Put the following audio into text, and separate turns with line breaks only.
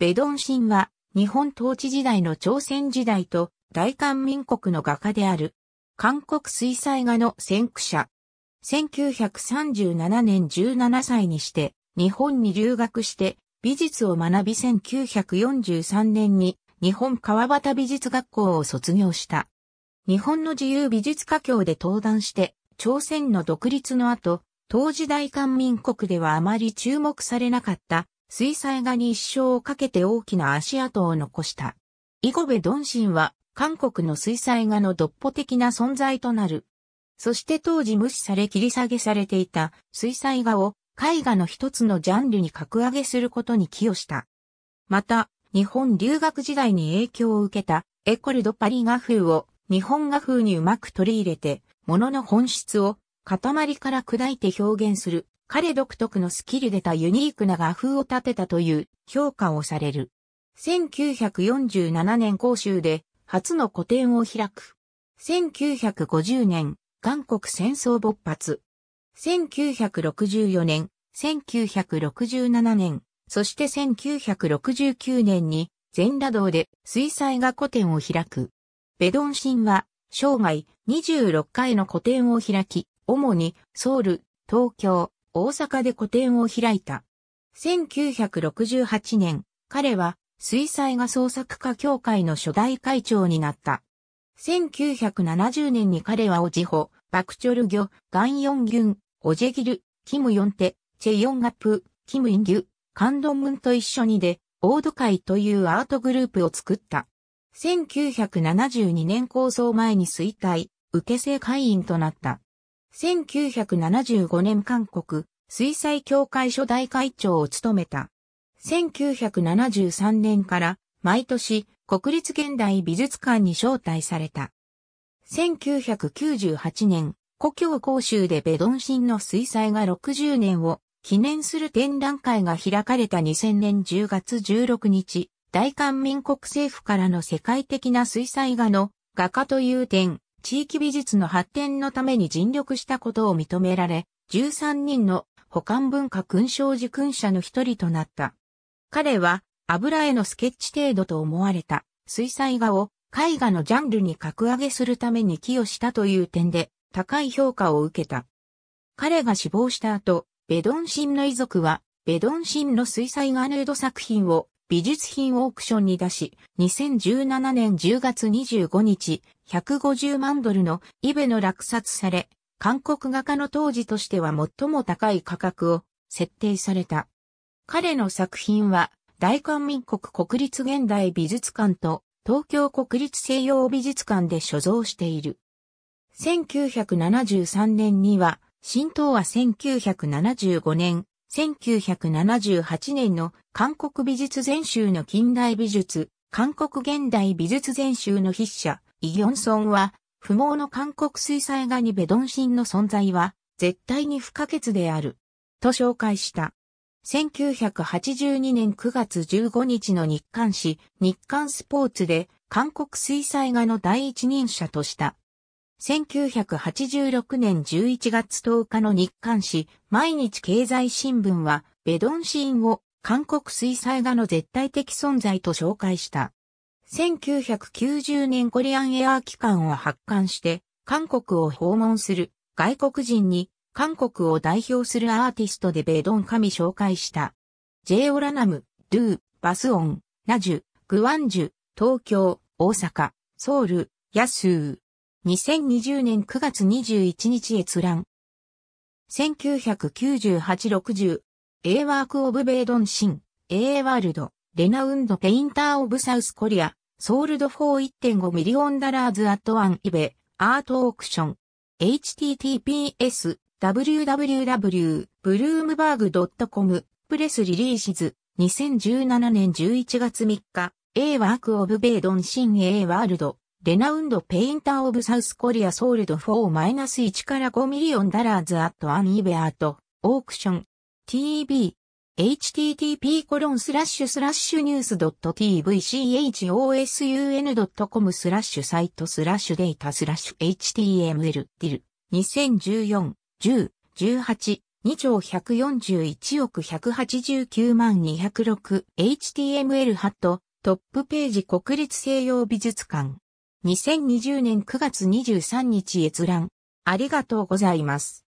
ベドンシンは、日本統治時代の朝鮮時代と大韓民国の画家である。韓国水彩画の先駆者。1937年17歳にして、日本に留学して美術を学び1943年に日本川端美術学校を卒業した。日本の自由美術家協で登壇して、朝鮮の独立の後、当時大韓民国ではあまり注目されなかった水彩画に一生をかけて大きな足跡を残した。イゴベ・ドンシンは、韓国の水彩画の独歩的な存在となる。そして当時無視され切り下げされていた水彩画を絵画の一つのジャンルに格上げすることに寄与した。また、日本留学時代に影響を受けたエコルドパリ画風を日本画風にうまく取り入れて、ものの本質を塊から砕いて表現する彼独特のスキルでたユニークな画風を立てたという評価をされる。1947年広州で初の個展を開く。1950年、韓国戦争勃発。1964年、1967年、そして1969年に全羅道で水彩画個展を開く。ベドンシンは生涯26回の個展を開き、主にソウル、東京、大阪で個展を開いた。1968年、彼は水彩画創作家協会の初代会長になった。1970年に彼はオジホ、バクチョルギョ、ガンヨンギュン、オジェギル、キムヨンテ、チェヨンガプ、キムインギュ、カンドムンと一緒にで、オード会というアートグループを作った。1972年構想前に衰退、受け制会員となった。1975年韓国水彩協会初代会長を務めた。1973年から毎年国立現代美術館に招待された。1998年、故郷公州でベドンシンの水彩が60年を記念する展覧会が開かれた2000年10月16日、大韓民国政府からの世界的な水彩画の画家という点、地域美術の発展のために尽力したことを認められ、13人の保管文化勲章受勲者の一人となった。彼は油絵のスケッチ程度と思われた水彩画を絵画のジャンルに格上げするために寄与したという点で高い評価を受けた。彼が死亡した後、ベドンシンの遺族はベドンシンの水彩画ヌード作品を美術品オークションに出し、2017年10月25日、150万ドルのイベの落札され、韓国画家の当時としては最も高い価格を設定された。彼の作品は、大韓民国国立現代美術館と東京国立西洋美術館で所蔵している。1973年には、新東は1975年、1978年の韓国美術全集の近代美術、韓国現代美術全集の筆者、イ・ギョンソンは、不毛の韓国水彩画にベドンシンの存在は、絶対に不可欠である。と紹介した。1982年9月15日の日刊誌、日刊スポーツで、韓国水彩画の第一人者とした。1986年11月10日の日刊誌、毎日経済新聞は、ベドンシーンを韓国水彩画の絶対的存在と紹介した。1990年コリアンエアー機関を発刊して、韓国を訪問する外国人に韓国を代表するアーティストでベドン神紹介した。J オラナム、ドゥ、バスオン、ナジュ、グワンジュ、東京、大阪、ソウル、ヤスー。2020年9月21日閲覧。1998-60、A ワークオブベイドンシン、A ワールド、レナウンドペインターオブサウスコリア、ソールドフォー1.5ミリオンダラーズアットワンイベ、アートオークション。https w w w ブルームバーグ。c o m プレスリリーシズ2017年11月3日 A ワークオブベイドンシ新 A ワールドレナウンドペインターオブサウスコリアソールドフォス・1から5ミリオンダラーズアットアンイベアートオークション TV http コロンスラッシュスラッシュニュース tvchosun.com スラッシュサイトスラッシュデータスラッシュ html ディル2014 10 18 2兆141億189万 206HTML ハットトップページ国立西洋美術館2020年9月23日閲覧。ありがとうございます。